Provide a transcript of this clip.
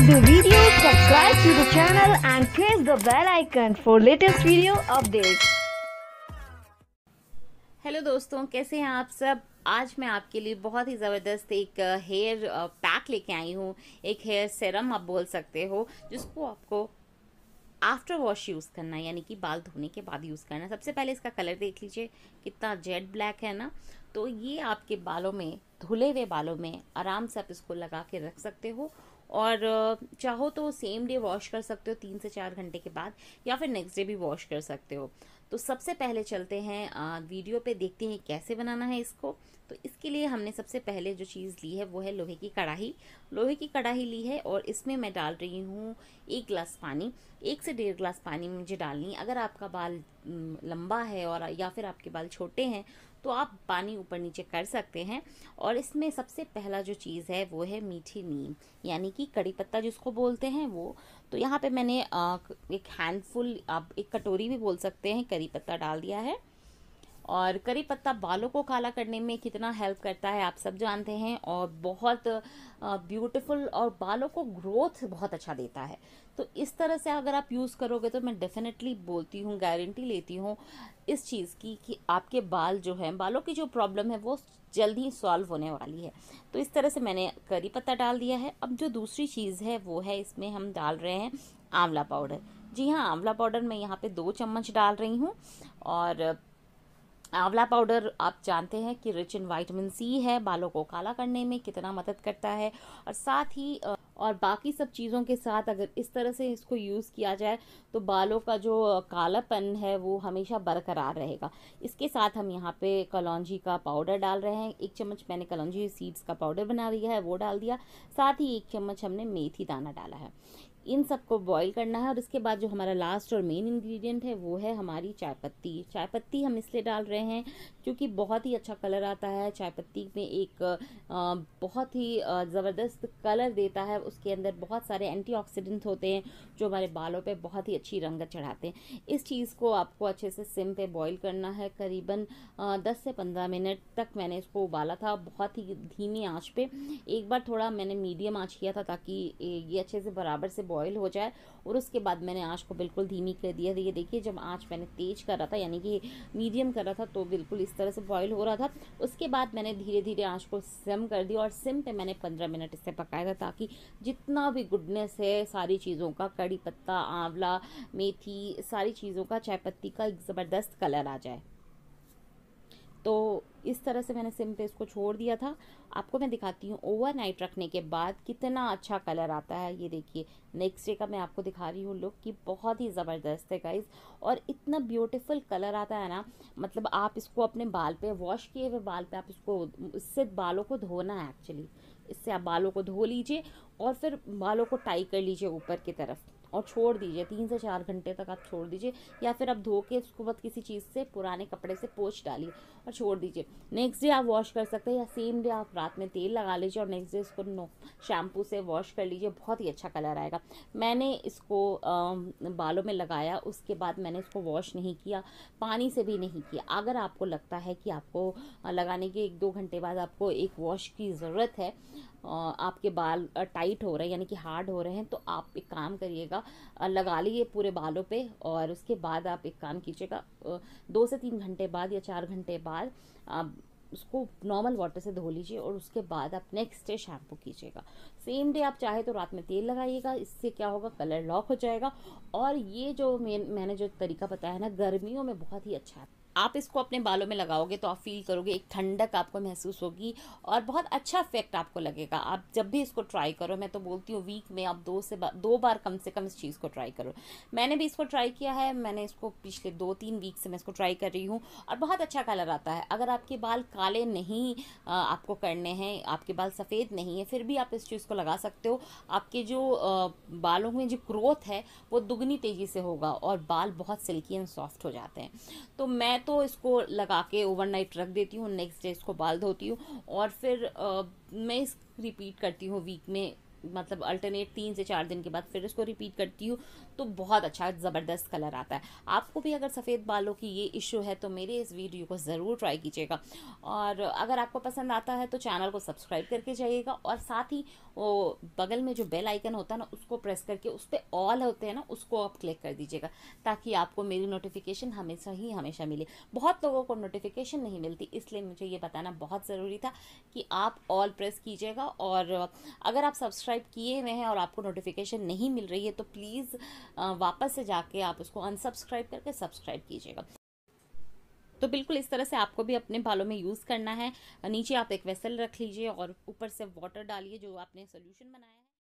like the video, subscribe to the channel and press the bell icon for latest video updates. Hello दोस्तों कैसे हैं आप सब आज मैं आपके लिए बहुत ही ज़बरदस्त एक हेयर पैक लेके आई हूँ एक हेयर सेरम आप बोल सकते हो जिसको आपको आफ्टर वॉश यूज़ करना यानी कि बाल धोने के बाद यूज़ करना सबसे पहले इसका कलर देख लीजिए कितना जेड ब्लैक है ना तो ये आपके बालों में धुले हुए बालों में आराम से आप इसको लगा के रख सकते हो और चाहो तो सेम डे वॉश कर सकते हो तीन से चार घंटे के बाद या फिर नेक्स्ट डे भी वॉश कर सकते हो तो सबसे पहले चलते हैं वीडियो पे देखते हैं कैसे बनाना है इसको तो इसके लिए हमने सबसे पहले जो चीज़ ली है वो है लोहे की कढ़ाई लोहे की कढ़ाई ली है और इसमें मैं डाल रही हूँ एक गिलास पानी एक से डेढ़ गिलास पानी मुझे डालनी अगर आपका बाल लंबा है और या फिर आपके बाल छोटे हैं तो आप पानी ऊपर नीचे कर सकते हैं और इसमें सबसे पहला जो चीज़ है वो है मीठी नीम यानी कि कड़ी पत्ता जिसको बोलते हैं वो तो यहाँ पे मैंने एक हैंडफुल आप एक कटोरी भी बोल सकते हैं करी पत्ता डाल दिया है और करी पत्ता बालों को काला करने में कितना हेल्प करता है आप सब जानते हैं और बहुत ब्यूटीफुल और बालों को ग्रोथ बहुत अच्छा देता है तो इस तरह से अगर आप यूज़ करोगे तो मैं डेफिनेटली बोलती हूँ गारंटी लेती हूँ इस चीज़ की कि आपके बाल जो हैं बालों की जो प्रॉब्लम है वो जल्दी सॉल्व होने वाली है तो इस तरह से मैंने करी पत्ता डाल दिया है अब जो दूसरी चीज़ है वो है इसमें हम डाल रहे हैं आंवला पाउडर जी हाँ आंवला पाउडर मैं यहाँ पे दो चम्मच डाल रही हूँ और आंवला पाउडर आप जानते हैं कि रिच इन वाइटमिन सी है बालों को काला करने में कितना मदद करता है और साथ ही और बाकी सब चीज़ों के साथ अगर इस तरह से इसको यूज़ किया जाए तो बालों का जो कालापन है वो हमेशा बरकरार रहेगा इसके साथ हम यहाँ पे कलौजी का पाउडर डाल रहे हैं एक चम्मच मैंने कलौजी सीड्स का पाउडर बना दिया है वो डाल दिया साथ ही एक चम्मच हमने मेथी दाना डाला है इन सबको बॉईल करना है और इसके बाद जो हमारा लास्ट और मेन इंग्रेडिएंट है वो है हमारी चाय पत्ती चाय पत्ती हम इसलिए डाल रहे हैं क्योंकि बहुत ही अच्छा कलर आता है चाय पत्ती में एक बहुत ही ज़बरदस्त कलर देता है उसके अंदर बहुत सारे एंटीऑक्सीडेंट होते हैं जो हमारे बालों पर बहुत ही अच्छी रंगत चढ़ाते हैं इस चीज़ को आपको अच्छे से सिम पे बॉईल करना है करीबन दस से पंद्रह मिनट तक मैंने इसको उबाला था बहुत ही धीमी आँच पर एक बार थोड़ा मैंने मीडियम आँच किया था ताकि ये अच्छे से बराबर से बॉईल हो जाए और उसके बाद मैंने आँच को बिल्कुल धीमी कर दिया ये देखिए जब आँच मैंने तेज़ कर रहा था यानी कि मीडियम कर रहा था तो बिल्कुल इस तरह से बॉईल हो रहा था उसके बाद मैंने धीरे धीरे आँच को सिम कर दिया और सिम पर मैंने पंद्रह मिनट इसे पकाया था ताकि जितना भी गुडनेस है सारी चीज़ों का कड़ी पत्ता आंवला मेथी सारी चीज़ों का चाय पत्ती का एक ज़बरदस्त कलर आ जाए तो इस तरह से मैंने सिम पे इसको छोड़ दिया था आपको मैं दिखाती हूँ ओवरनाइट रखने के बाद कितना अच्छा कलर आता है ये देखिए नेक्स्ट डे का मैं आपको दिखा रही हूँ लुक कि बहुत ही ज़बरदस्त है गाइज और इतना ब्यूटीफुल कलर आता है ना मतलब आप इसको अपने बाल पे वॉश किए हुए बाल पे आप इसको इससे बालों को धोना है एक्चुअली इससे आप बालों को धो लीजिए और फिर बालों को टाई कर लीजिए ऊपर की तरफ और छोड़ दीजिए तीन से चार घंटे तक आप छोड़ दीजिए या फिर आप धो के उसको बस किसी चीज़ से पुराने कपड़े से पोछ डालिए और छोड़ दीजिए नेक्स्ट डे आप वॉश कर सकते हैं या सेम डे आप रात में तेल लगा लीजिए और नेक्स्ट डे इसको नो शैम्पू से वॉश कर लीजिए बहुत ही अच्छा कलर आएगा मैंने इसको आ, बालों में लगाया उसके बाद मैंने इसको वॉश नहीं किया पानी से भी नहीं किया अगर आपको लगता है कि आपको लगाने के एक दो घंटे बाद आपको एक वॉश की ज़रूरत है आपके बाल टाइट हो रहे हैं यानी कि हार्ड हो रहे हैं तो आप एक काम करिएगा लगा लीजिए पूरे बालों पे और उसके बाद आप एक काम कीजिएगा दो से तीन घंटे बाद या चार घंटे बाद आप उसको नॉर्मल वाटर से धो लीजिए और उसके बाद आप नेक्स्ट डे शैम्पू कीजिएगा सेम डे आप चाहे तो रात में तेल लगाइएगा इससे क्या होगा कलर लॉक हो जाएगा और ये जो मैंने जो तरीका बताया है ना गर्मियों में बहुत ही अच्छा है आप इसको अपने बालों में लगाओगे तो आप फील करोगे एक ठंडक आपको महसूस होगी और बहुत अच्छा इफेक्ट आपको लगेगा आप जब भी इसको ट्राई करो मैं तो बोलती हूँ वीक में आप दो से बा, दो बार कम से कम इस चीज़ को ट्राई करो मैंने भी इसको ट्राई किया है मैंने इसको पिछले दो तीन वीक से मैं इसको ट्राई कर रही हूँ और बहुत अच्छा कलर आता है अगर आपके बाल काले नहीं आपको करने हैं आपके बाल सफ़ेद नहीं है फिर भी आप इस चीज़ को लगा सकते हो आपके जो बालों में जो ग्रोथ है वो दुगनी तेज़ी से होगा और बाल बहुत सिल्की एंड सॉफ्ट हो जाते हैं तो मैं मैं तो इसको लगा के ओवरनाइट रख देती हूँ नेक्स्ट डे इसको बाल धोती हूँ और फिर आ, मैं इस रिपीट करती हूँ वीक में मतलब अल्टरनेट तीन से चार दिन के बाद फिर इसको रिपीट करती हूँ तो बहुत अच्छा ज़बरदस्त कलर आता है आपको भी अगर सफ़ेद बालों की ये इशू है तो मेरे इस वीडियो को ज़रूर ट्राई कीजिएगा और अगर आपको पसंद आता है तो चैनल को सब्सक्राइब करके जाइएगा और साथ ही वो बगल में जो बेल आइकन होता है ना उसको प्रेस करके उस पर ऑल होते हैं ना उसको आप क्लिक कर दीजिएगा ताकि आपको मेरी नोटिफिकेशन हमेशा ही हमेशा मिले बहुत लोगों को नोटिफिकेशन नहीं मिलती इसलिए मुझे ये बताना बहुत ज़रूरी था कि आप ऑल प्रेस कीजिएगा और अगर आप सब्सक्राइब सब्सक्राइब किए हुए हैं और आपको नोटिफिकेशन नहीं मिल रही है तो प्लीज़ वापस से जाके आप उसको अनसब्सक्राइब करके सब्सक्राइब कीजिएगा तो बिल्कुल इस तरह से आपको भी अपने बालों में यूज़ करना है नीचे आप एक वेसल रख लीजिए और ऊपर से वाटर डालिए जो आपने सोल्यूशन बनाया है